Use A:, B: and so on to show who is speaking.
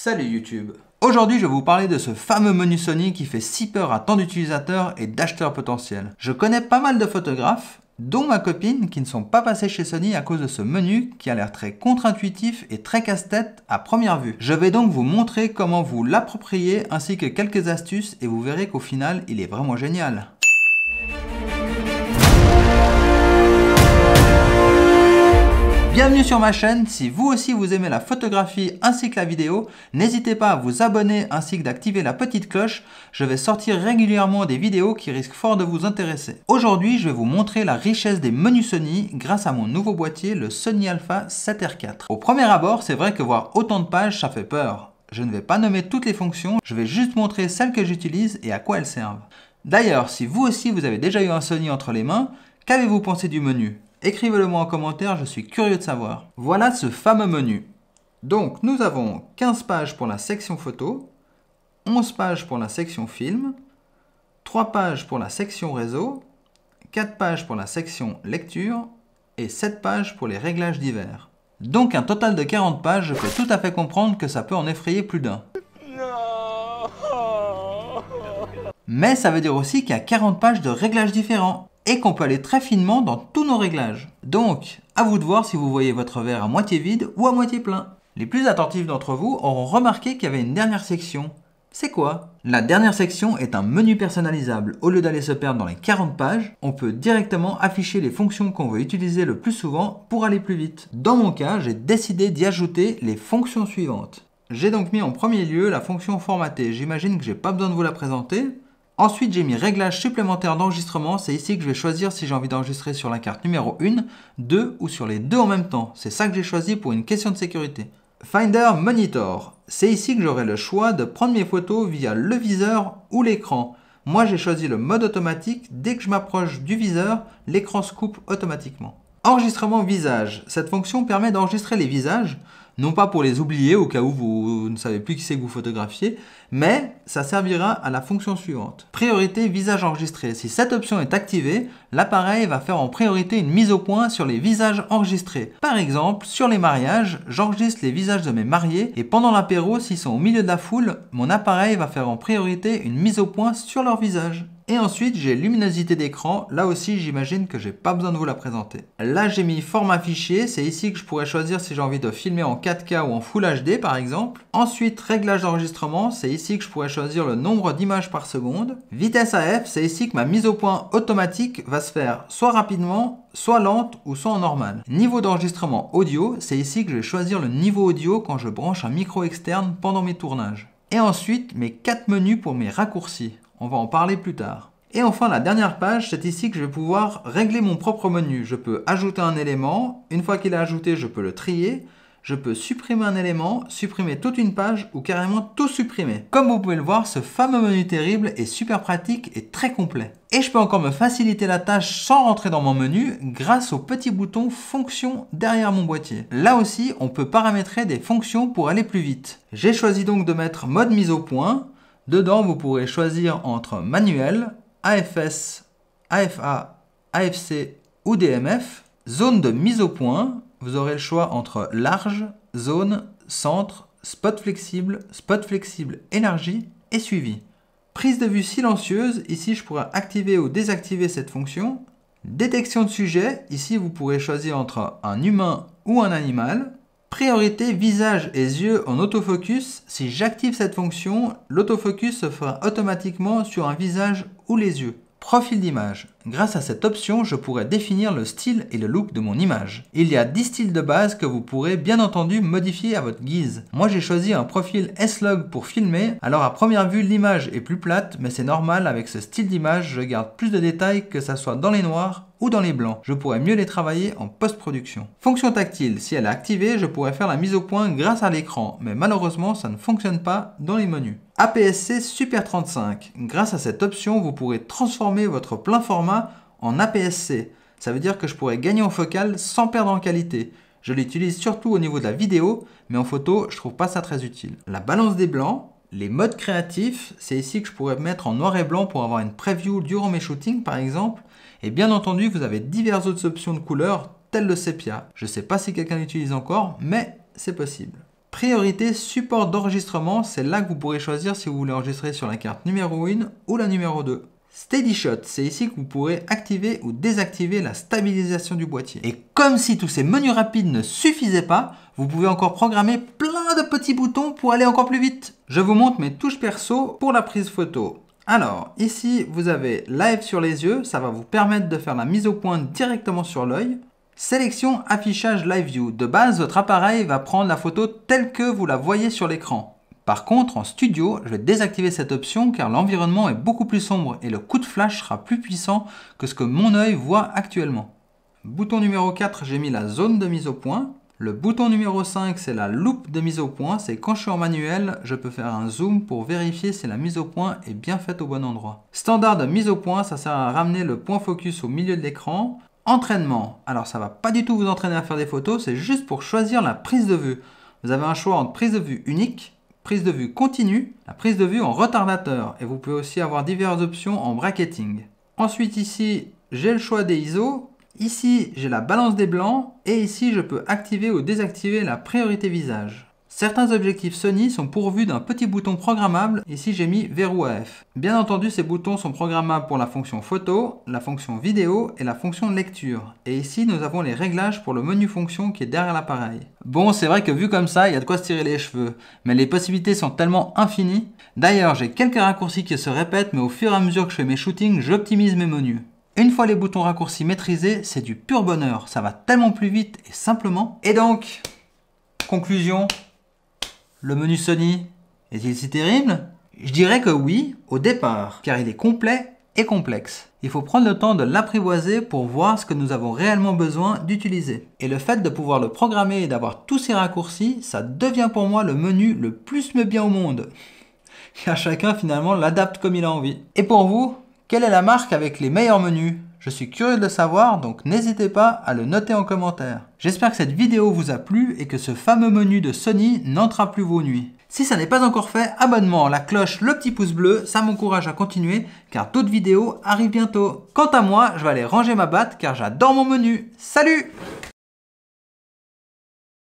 A: Salut YouTube Aujourd'hui, je vais vous parler de ce fameux menu Sony qui fait si peur à tant d'utilisateurs et d'acheteurs potentiels. Je connais pas mal de photographes, dont ma copine, qui ne sont pas passés chez Sony à cause de ce menu qui a l'air très contre-intuitif et très casse-tête à première vue. Je vais donc vous montrer comment vous l'approprier ainsi que quelques astuces et vous verrez qu'au final, il est vraiment génial. Bienvenue sur ma chaîne, si vous aussi vous aimez la photographie ainsi que la vidéo, n'hésitez pas à vous abonner ainsi que d'activer la petite cloche, je vais sortir régulièrement des vidéos qui risquent fort de vous intéresser. Aujourd'hui je vais vous montrer la richesse des menus Sony grâce à mon nouveau boîtier, le Sony Alpha 7R4. Au premier abord, c'est vrai que voir autant de pages ça fait peur. Je ne vais pas nommer toutes les fonctions, je vais juste montrer celles que j'utilise et à quoi elles servent. D'ailleurs, si vous aussi vous avez déjà eu un Sony entre les mains, qu'avez-vous pensé du menu Écrivez-le moi en commentaire, je suis curieux de savoir. Voilà ce fameux menu. Donc nous avons 15 pages pour la section photo, 11 pages pour la section film, 3 pages pour la section réseau, 4 pages pour la section lecture et 7 pages pour les réglages divers. Donc un total de 40 pages, je peux tout à fait comprendre que ça peut en effrayer plus d'un. Mais ça veut dire aussi qu'il y a 40 pages de réglages différents et qu'on peut aller très finement dans tous nos réglages. Donc, à vous de voir si vous voyez votre verre à moitié vide ou à moitié plein. Les plus attentifs d'entre vous auront remarqué qu'il y avait une dernière section. C'est quoi La dernière section est un menu personnalisable. Au lieu d'aller se perdre dans les 40 pages, on peut directement afficher les fonctions qu'on veut utiliser le plus souvent pour aller plus vite. Dans mon cas, j'ai décidé d'y ajouter les fonctions suivantes. J'ai donc mis en premier lieu la fonction formatée. J'imagine que j'ai pas besoin de vous la présenter, Ensuite, j'ai mis réglage supplémentaire d'enregistrement. C'est ici que je vais choisir si j'ai envie d'enregistrer sur la carte numéro 1, 2 ou sur les deux en même temps. C'est ça que j'ai choisi pour une question de sécurité. Finder Monitor. C'est ici que j'aurai le choix de prendre mes photos via le viseur ou l'écran. Moi, j'ai choisi le mode automatique. Dès que je m'approche du viseur, l'écran se coupe automatiquement. Enregistrement visage. Cette fonction permet d'enregistrer les visages non pas pour les oublier au cas où vous ne savez plus qui c'est que vous photographiez, mais ça servira à la fonction suivante. Priorité visage enregistré. Si cette option est activée, l'appareil va faire en priorité une mise au point sur les visages enregistrés. Par exemple, sur les mariages, j'enregistre les visages de mes mariés et pendant l'apéro, s'ils sont au milieu de la foule, mon appareil va faire en priorité une mise au point sur leur visage. Et ensuite, j'ai luminosité d'écran. Là aussi, j'imagine que j'ai pas besoin de vous la présenter. Là, j'ai mis format fichier. C'est ici que je pourrais choisir si j'ai envie de filmer en 4K ou en Full HD, par exemple. Ensuite, réglage d'enregistrement. C'est ici que je pourrais choisir le nombre d'images par seconde. Vitesse AF. C'est ici que ma mise au point automatique va se faire soit rapidement, soit lente ou soit en normal. Niveau d'enregistrement audio, c'est ici que je vais choisir le niveau audio quand je branche un micro externe pendant mes tournages. Et ensuite, mes quatre menus pour mes raccourcis. On va en parler plus tard. Et enfin, la dernière page, c'est ici que je vais pouvoir régler mon propre menu. Je peux ajouter un élément. Une fois qu'il est ajouté, je peux le trier. Je peux supprimer un élément, supprimer toute une page ou carrément tout supprimer. Comme vous pouvez le voir, ce fameux menu terrible est super pratique et très complet. Et je peux encore me faciliter la tâche sans rentrer dans mon menu grâce au petit bouton fonction derrière mon boîtier. Là aussi, on peut paramétrer des fonctions pour aller plus vite. J'ai choisi donc de mettre mode mise au point Dedans, vous pourrez choisir entre manuel, AFS, AFA, AFC ou DMF. Zone de mise au point, vous aurez le choix entre large, zone, centre, spot flexible, spot flexible élargi et suivi. Prise de vue silencieuse, ici je pourrais activer ou désactiver cette fonction. Détection de sujet, ici vous pourrez choisir entre un humain ou un animal. Priorité visage et yeux en autofocus, si j'active cette fonction, l'autofocus se fera automatiquement sur un visage ou les yeux. Profil d'image. Grâce à cette option, je pourrais définir le style et le look de mon image. Il y a 10 styles de base que vous pourrez bien entendu modifier à votre guise. Moi j'ai choisi un profil S-Log pour filmer, alors à première vue l'image est plus plate, mais c'est normal avec ce style d'image, je garde plus de détails que ça soit dans les noirs ou dans les blancs. Je pourrais mieux les travailler en post-production. Fonction tactile, si elle est activée, je pourrais faire la mise au point grâce à l'écran, mais malheureusement ça ne fonctionne pas dans les menus. APS-C Super 35. Grâce à cette option, vous pourrez transformer votre plein format en APS-C. Ça veut dire que je pourrais gagner en focale sans perdre en qualité. Je l'utilise surtout au niveau de la vidéo, mais en photo, je trouve pas ça très utile. La balance des blancs, les modes créatifs, c'est ici que je pourrais mettre en noir et blanc pour avoir une preview durant mes shootings par exemple. Et bien entendu, vous avez diverses autres options de couleurs, telles le sépia. Je sais pas si quelqu'un l'utilise encore, mais c'est possible. Priorité support d'enregistrement, c'est là que vous pourrez choisir si vous voulez enregistrer sur la carte numéro 1 ou la numéro 2. Steady Shot, c'est ici que vous pourrez activer ou désactiver la stabilisation du boîtier. Et comme si tous ces menus rapides ne suffisaient pas, vous pouvez encore programmer plein de petits boutons pour aller encore plus vite. Je vous montre mes touches perso pour la prise photo. Alors, ici, vous avez Live sur les yeux, ça va vous permettre de faire la mise au point directement sur l'œil. Sélection Affichage Live View. De base, votre appareil va prendre la photo telle que vous la voyez sur l'écran. Par contre, en studio, je vais désactiver cette option car l'environnement est beaucoup plus sombre et le coup de flash sera plus puissant que ce que mon œil voit actuellement. Bouton numéro 4, j'ai mis la zone de mise au point. Le bouton numéro 5, c'est la loupe de mise au point. C'est quand je suis en manuel, je peux faire un zoom pour vérifier si la mise au point est bien faite au bon endroit. Standard de mise au point, ça sert à ramener le point focus au milieu de l'écran. Entraînement. Alors ça va pas du tout vous entraîner à faire des photos, c'est juste pour choisir la prise de vue. Vous avez un choix entre prise de vue unique, prise de vue continue, la prise de vue en retardateur, et vous pouvez aussi avoir diverses options en bracketing. Ensuite ici, j'ai le choix des ISO, ici j'ai la balance des blancs, et ici je peux activer ou désactiver la priorité visage. Certains objectifs Sony sont pourvus d'un petit bouton programmable, ici j'ai mis verrou AF. Bien entendu ces boutons sont programmables pour la fonction photo, la fonction vidéo et la fonction lecture. Et ici nous avons les réglages pour le menu fonction qui est derrière l'appareil. Bon c'est vrai que vu comme ça il y a de quoi se tirer les cheveux, mais les possibilités sont tellement infinies. D'ailleurs j'ai quelques raccourcis qui se répètent mais au fur et à mesure que je fais mes shootings j'optimise mes menus. Une fois les boutons raccourcis maîtrisés, c'est du pur bonheur, ça va tellement plus vite et simplement. Et donc, conclusion, le menu Sony, est-il si terrible Je dirais que oui, au départ, car il est complet et complexe. Il faut prendre le temps de l'apprivoiser pour voir ce que nous avons réellement besoin d'utiliser. Et le fait de pouvoir le programmer et d'avoir tous ces raccourcis, ça devient pour moi le menu le plus me bien au monde. Car chacun finalement l'adapte comme il a envie. Et pour vous, quelle est la marque avec les meilleurs menus je suis curieux de le savoir, donc n'hésitez pas à le noter en commentaire. J'espère que cette vidéo vous a plu et que ce fameux menu de Sony n'entra plus vos nuits. Si ça n'est pas encore fait, abonnement, la cloche, le petit pouce bleu, ça m'encourage à continuer car d'autres vidéos arrivent bientôt. Quant à moi, je vais aller ranger ma batte car j'adore mon menu. Salut